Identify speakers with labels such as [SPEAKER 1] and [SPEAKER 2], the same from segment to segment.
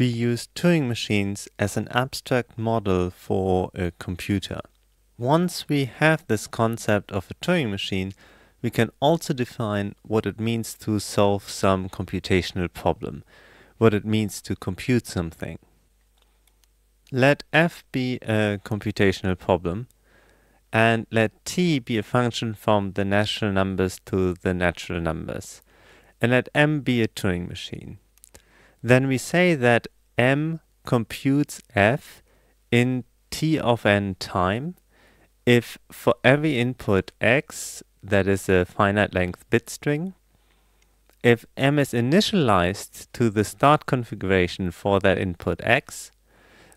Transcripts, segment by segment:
[SPEAKER 1] we use Turing machines as an abstract model for a computer. Once we have this concept of a Turing machine, we can also define what it means to solve some computational problem, what it means to compute something. Let f be a computational problem, and let t be a function from the natural numbers to the natural numbers, and let m be a Turing machine then we say that m computes f in t of n time if for every input x, that is a finite length bit string, if m is initialized to the start configuration for that input x,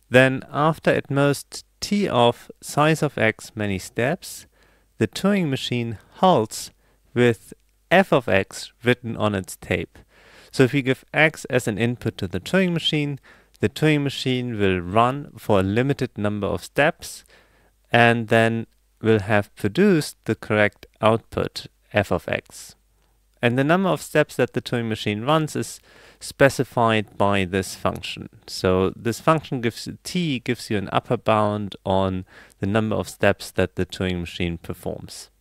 [SPEAKER 1] then after at most t of size of x many steps, the Turing machine halts with f of x written on its tape. So if we give x as an input to the Turing machine, the Turing machine will run for a limited number of steps and then will have produced the correct output f of x. And the number of steps that the Turing machine runs is specified by this function. So this function gives t gives you an upper bound on the number of steps that the Turing machine performs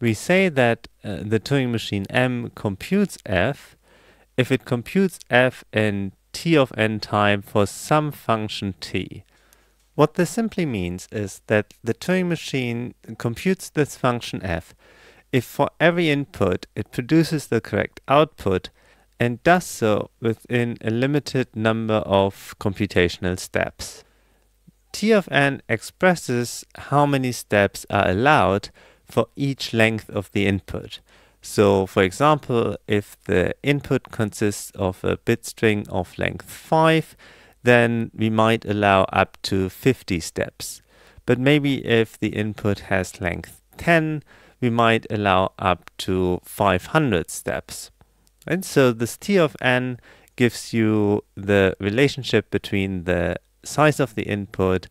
[SPEAKER 1] we say that uh, the Turing machine M computes f if it computes f in t of n time for some function t. What this simply means is that the Turing machine computes this function f if for every input it produces the correct output and does so within a limited number of computational steps. T of n expresses how many steps are allowed for each length of the input. So for example, if the input consists of a bit string of length 5, then we might allow up to 50 steps. But maybe if the input has length 10, we might allow up to 500 steps. And so this t of n gives you the relationship between the size of the input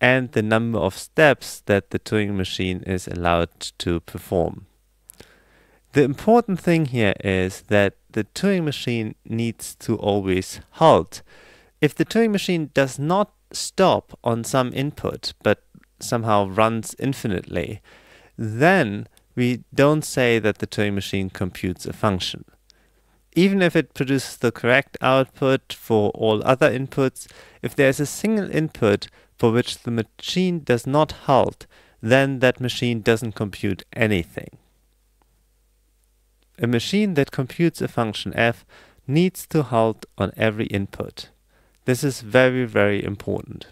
[SPEAKER 1] and the number of steps that the Turing machine is allowed to perform. The important thing here is that the Turing machine needs to always halt. If the Turing machine does not stop on some input but somehow runs infinitely, then we don't say that the Turing machine computes a function even if it produces the correct output for all other inputs, if there is a single input for which the machine does not halt, then that machine doesn't compute anything. A machine that computes a function f needs to halt on every input. This is very, very important.